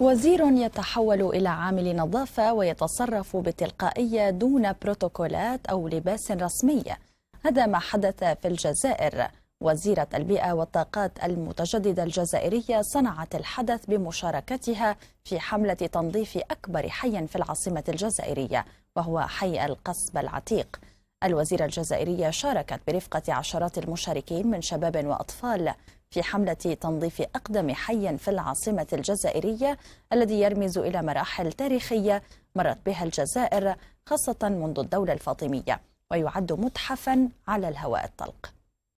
وزير يتحول إلى عامل نظافة ويتصرف بتلقائية دون بروتوكولات أو لباس رسمي هذا ما حدث في الجزائر وزيرة البيئة والطاقات المتجددة الجزائرية صنعت الحدث بمشاركتها في حملة تنظيف أكبر حي في العاصمة الجزائرية وهو حي القصب العتيق الوزيرة الجزائرية شاركت برفقة عشرات المشاركين من شباب وأطفال في حملة تنظيف أقدم حي في العاصمة الجزائرية الذي يرمز إلى مراحل تاريخية مرت بها الجزائر خاصة منذ الدولة الفاطمية ويعد متحفا على الهواء الطلق